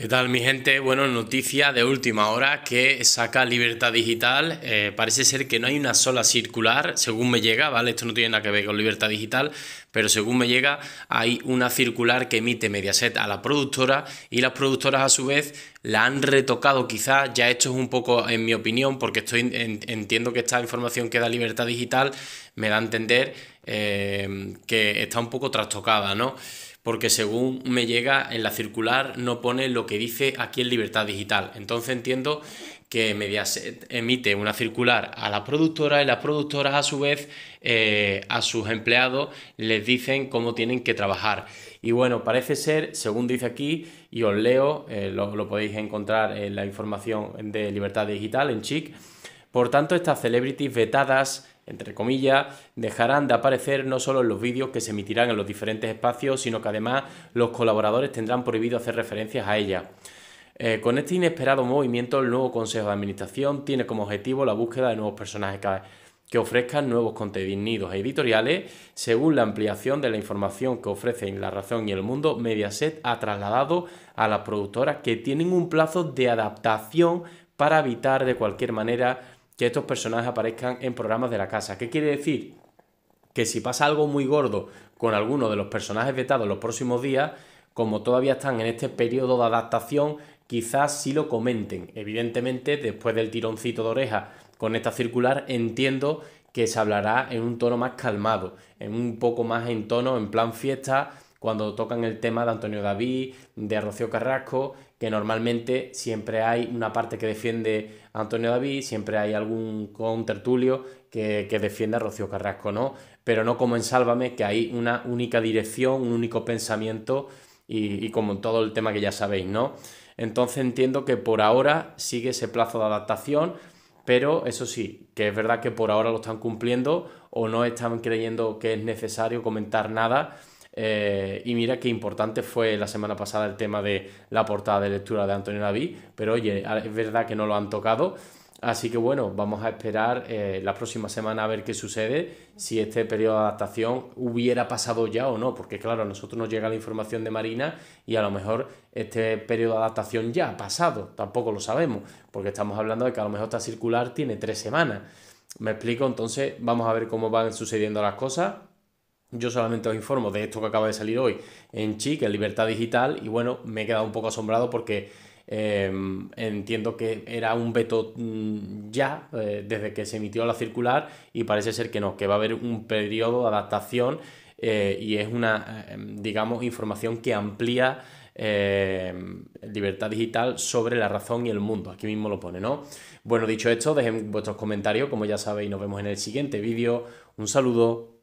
¿Qué tal mi gente? Bueno, noticia de última hora que saca Libertad Digital. Eh, parece ser que no hay una sola circular, según me llega, ¿vale? Esto no tiene nada que ver con Libertad Digital, pero según me llega hay una circular que emite Mediaset a la productora y las productoras a su vez la han retocado quizás, ya esto es un poco en mi opinión, porque estoy entiendo que esta información que da Libertad Digital me da a entender eh, que está un poco trastocada, ¿no? porque según me llega en la circular no pone lo que dice aquí en Libertad Digital. Entonces entiendo que Mediaset emite una circular a las productoras y las productoras a su vez eh, a sus empleados les dicen cómo tienen que trabajar. Y bueno, parece ser, según dice aquí, y os leo, eh, lo, lo, podéis encontrar en la información de Libertad Digital, en CHIC, por tanto estas celebrities vetadas entre comillas, dejarán de aparecer no solo en los vídeos que se emitirán en los diferentes espacios, sino que además los colaboradores tendrán prohibido hacer referencias a ellas. Eh, con este inesperado movimiento, el nuevo Consejo de Administración tiene como objetivo la búsqueda de nuevos personajes que ofrezcan nuevos contenidos editoriales. Según la ampliación de la información que ofrecen La Razón y El Mundo, Mediaset ha trasladado a las productoras que tienen un plazo de adaptación para evitar de cualquier manera que estos personajes aparezcan en programas de la casa. ¿Qué quiere decir? Que si pasa algo muy gordo con alguno de los personajes vetados los próximos días, como todavía están en este periodo de adaptación, quizás sí lo comenten. Evidentemente, después del tironcito de oreja con esta circular, entiendo que se hablará en un tono más calmado, en un poco más en tono, en plan fiesta, cuando tocan el tema de Antonio David, de Rocío Carrasco, que normalmente siempre hay una parte que defiende a Antonio David, siempre hay algún contertulio que, que defiende a Rocío Carrasco, ¿no? Pero no como en Sálvame, que hay una única dirección, un único pensamiento y, y como en todo el tema que ya sabéis, ¿no? Entonces entiendo que por ahora sigue ese plazo de adaptación, pero eso sí, que es verdad que por ahora lo están cumpliendo o no están creyendo que es necesario comentar nada eh, y mira qué importante fue la semana pasada el tema de la portada de lectura de Antonio Naví, pero oye, es verdad que no lo han tocado. Así que bueno, vamos a esperar eh, la próxima semana a ver qué sucede, si este periodo de adaptación hubiera pasado ya o no, porque claro, a nosotros nos llega la información de Marina y a lo mejor este periodo de adaptación ya ha pasado, tampoco lo sabemos, porque estamos hablando de que a lo mejor esta circular tiene tres semanas. ¿Me explico? Entonces vamos a ver cómo van sucediendo las cosas. Yo solamente os informo de esto que acaba de salir hoy en Chic, en Libertad Digital, y bueno, me he quedado un poco asombrado porque em, entiendo que era un veto mm, ya eh, desde que se emitió la circular y parece ser que no, que va a haber un periodo de adaptación eh, y es una, em, digamos, información que amplía em, libertad digital sobre la razón y el mundo. Aquí mismo lo pone, ¿no? Bueno, dicho esto, dejen vuestros comentarios, como ya sabéis, nos vemos en el siguiente vídeo. Un saludo.